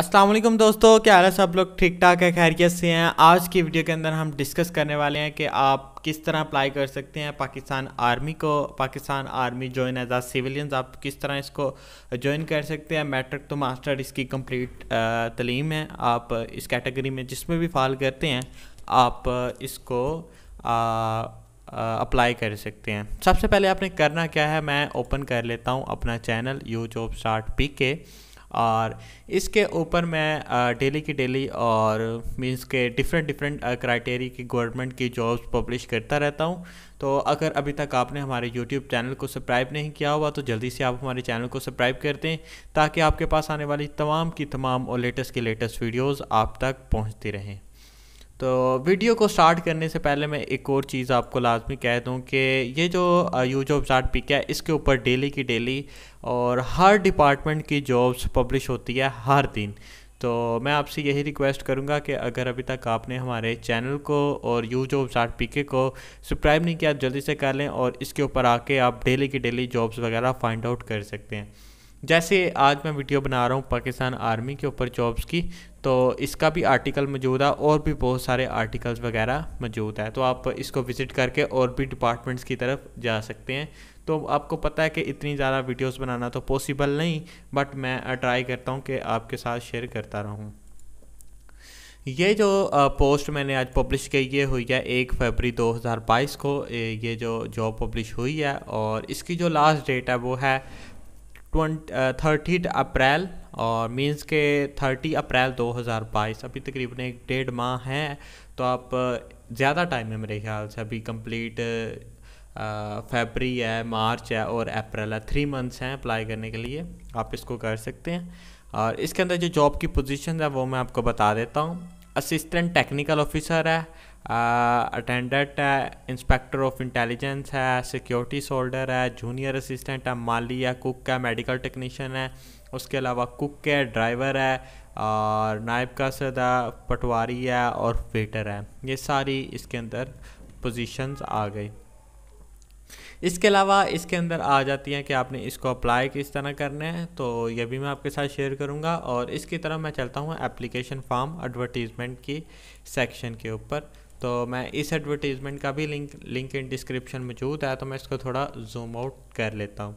असलम दोस्तों क्या हाल है सब लोग ठीक ठाक है खैरियत से हैं आज की वीडियो के अंदर हम डिस्कस करने वाले हैं कि आप किस तरह अप्लाई कर सकते हैं पाकिस्तान आर्मी को Pakistan army join as a civilians आप किस तरह इसको ज्वाइन कर सकते हैं मैट्रिक तो मास्टर इसकी कंप्लीट तलीम है आप इस कैटेगरी में जिसमें भी फॉल करते हैं आप इसको आ, अप्लाई कर सकते हैं सबसे पहले आपने करना क्या है मैं ओपन कर लेता हूँ अपना चैनल यूट्यूब स्टार्ट पी के और इसके ऊपर मैं डेली की डेली और मीन्स के डिफरेंट डिफरेंट क्राइटेरिया की गवर्नमेंट की जॉब्स पब्लिश करता रहता हूँ तो अगर अभी तक आपने हमारे यूट्यूब चैनल को सब्सक्राइब नहीं किया हुआ तो जल्दी से आप हमारे चैनल को सब्सक्राइब कर दें ताकि आपके पास आने वाली तमाम की तमाम और लेटेस्ट की लेटेस्ट वीडियोज़ आप तक पहुँचती रहें तो वीडियो को स्टार्ट करने से पहले मैं एक और चीज़ आपको लाजमी कह दूँ कि ये जो यू जॉब चार्ट पिक है इसके ऊपर डेली की डेली और हर डिपार्टमेंट की जॉब्स पब्लिश होती है हर दिन तो मैं आपसे यही रिक्वेस्ट करूंगा कि अगर अभी तक आपने हमारे चैनल को और यू जॉब चार्ट पीके को सब्सक्राइब नहीं किया जल्दी से कर लें और इसके ऊपर आके आप डेली की डेली जॉब्स वगैरह फाइंड आउट कर सकते हैं जैसे आज मैं वीडियो बना रहा हूँ पाकिस्तान आर्मी के ऊपर जॉब्स की तो इसका भी आर्टिकल मौजूद है और भी बहुत सारे आर्टिकल्स वगैरह मौजूद है तो आप इसको विज़िट करके और भी डिपार्टमेंट्स की तरफ जा सकते हैं तो आपको पता है कि इतनी ज़्यादा वीडियोस बनाना तो पॉसिबल नहीं बट मैं ट्राई करता हूँ कि आपके साथ शेयर करता रहूँ ये जो पोस्ट मैंने आज पब्लिश की ये हुई है एक फरवरी 2022 को ये जो जॉब पब्लिश हुई है और इसकी जो लास्ट डेट है वो है थर्टी अप्रैल और मीन्स के थर्टी अप्रैल 2022 अभी तकरीबन एक डेढ़ माह है तो आप ज़्यादा टाइम है मेरे ख्याल से अभी कंप्लीट फेबरी है मार्च है और अप्रैल है थ्री मंथ्स हैं अप्लाई करने के लिए आप इसको कर सकते हैं और इसके अंदर जो जॉब की पोजीशन है वो मैं आपको बता देता हूँ असिस्टेंट टेक्निकल ऑफिसर है अटेंडेंट है इंस्पेक्टर ऑफ इंटेलिजेंस है सिक्योरिटी सोल्डर है जूनियर असिस्टेंट है माली है कुक है मेडिकल टेक्नीशियन है उसके अलावा कुक है ड्राइवर है और नायब का सदा पटवारी है uh, और वेटर है uh, ये सारी इसके अंदर पोजीशंस आ गई इसके अलावा इसके अंदर आ जाती हैं कि आपने इसको अप्लाई किस तरह करना है तो ये भी मैं आपके साथ शेयर करूँगा और इसकी तरह मैं चलता हूँ एप्लीकेशन फॉर्म एडवर्टीज़मेंट की सेक्शन के ऊपर तो मैं इस एडवर्टीज़मेंट का भी लिंक लिंक इन डिस्क्रिप्शन मौजूद है तो मैं इसको थोड़ा जूम आउट कर लेता हूँ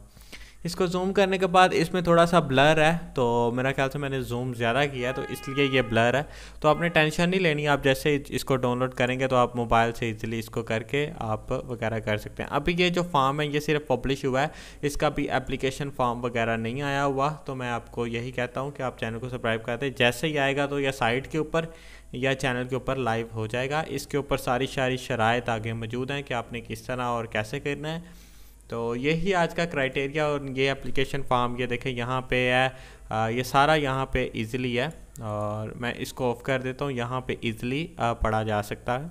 इसको जूम करने के बाद इसमें थोड़ा सा ब्लर है तो मेरा ख्याल से मैंने जूम ज़्यादा किया है तो इसलिए ये ब्लर है तो आपने टेंशन नहीं लेनी आप जैसे इसको डाउनलोड करेंगे तो आप मोबाइल से इजीली इसको करके आप वगैरह कर सकते हैं अभी ये जो फॉर्म है ये सिर्फ पब्लिश हुआ है इसका भी एप्लीकेशन फॉर्म वगैरह नहीं आया हुआ तो मैं आपको यही कहता हूँ कि आप चैनल को सब्सक्राइब करते दें जैसे ही आएगा तो या साइट के ऊपर या चैनल के ऊपर लाइव हो जाएगा इसके ऊपर सारी सारी शराय आगे मौजूद हैं कि आपने किस तरह और कैसे करना है तो यही आज का क्राइटेरिया और ये एप्लीकेशन फॉर्म ये देखें यहाँ पे है आ, ये सारा यहाँ पे इजीली है और मैं इसको ऑफ कर देता हूँ यहाँ पे इजीली पढ़ा जा सकता है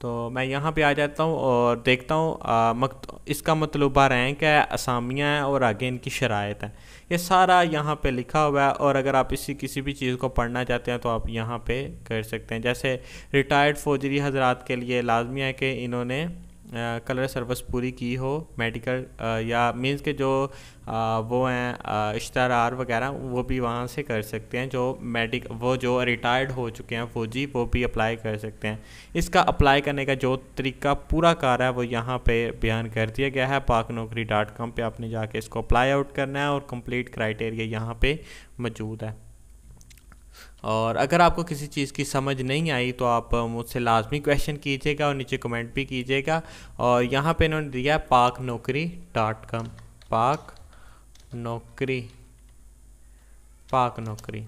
तो मैं यहाँ पे आ जाता हूँ और देखता हूँ इसका मतलब रैंक है असामियाँ हैं और आगे इनकी शरात है ये सारा यहाँ पे लिखा हुआ है और अगर आप इसी किसी भी चीज़ को पढ़ना चाहते हैं तो आप यहाँ पे कर सकते हैं जैसे रिटायर्ड फौजरी हजरात के लिए लाजमी है कि इन्होंने कलर सर्विस पूरी की हो मेडिकल या मीन्स के जो वो हैं इश्तहार वगैरह वो भी वहाँ से कर सकते हैं जो मेडिक वो जो रिटायर्ड हो चुके हैं फौजी वो भी अप्लाई कर सकते हैं इसका अप्लाई करने का जो तरीका पूरा कार है वो यहाँ पे बयान कर दिया गया है पाक नौकरी डॉट कॉम पर आपने जाके इसको अप्लाई आउट करना है और कंप्लीट क्राइटेरिया यहाँ पर मौजूद है और अगर आपको किसी चीज़ की समझ नहीं आई तो आप मुझसे लाजमी क्वेश्चन कीजिएगा और नीचे कमेंट भी कीजिएगा और यहाँ पे इन्होंने दिया पाक नौकरी डॉट कॉम पाक नौकरी पाक नौकरी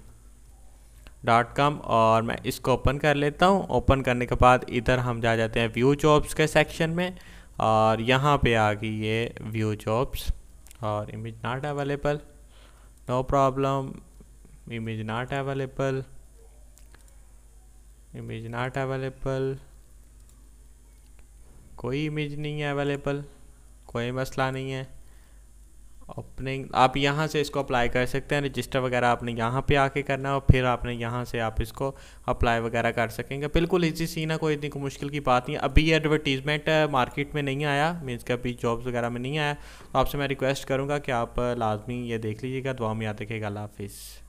डॉट कॉम और मैं इसको ओपन कर लेता हूँ ओपन करने के बाद इधर हम जा जाते हैं व्यू जॉब्स के सेक्शन में और यहाँ पे आ गई ये व्यू जॉब्स और image not available no problem image not available image not available कोई इमेज नहीं है अवेलेबल कोई मसला नहीं है अपने आप यहाँ से इसको अप्लाई कर सकते हैं रजिस्टर वगैरह आपने यहाँ पे आके करना है और फिर आपने यहाँ से आप इसको अप्लाई वगैरह कर सकेंगे बिल्कुल इजी सी ना कोई इतनी को मुश्किल की बात नहीं अभी ये एडवर्टीज़मेंट मार्केट में नहीं आया मीन्स के अभी जॉब्स वगैरह में नहीं आया तो आपसे मैं रिक्वेस्ट करूँगा कि आप लाजमी ये देख लीजिएगा दुआ में याद रखिएगा अल्लाह हाफिज़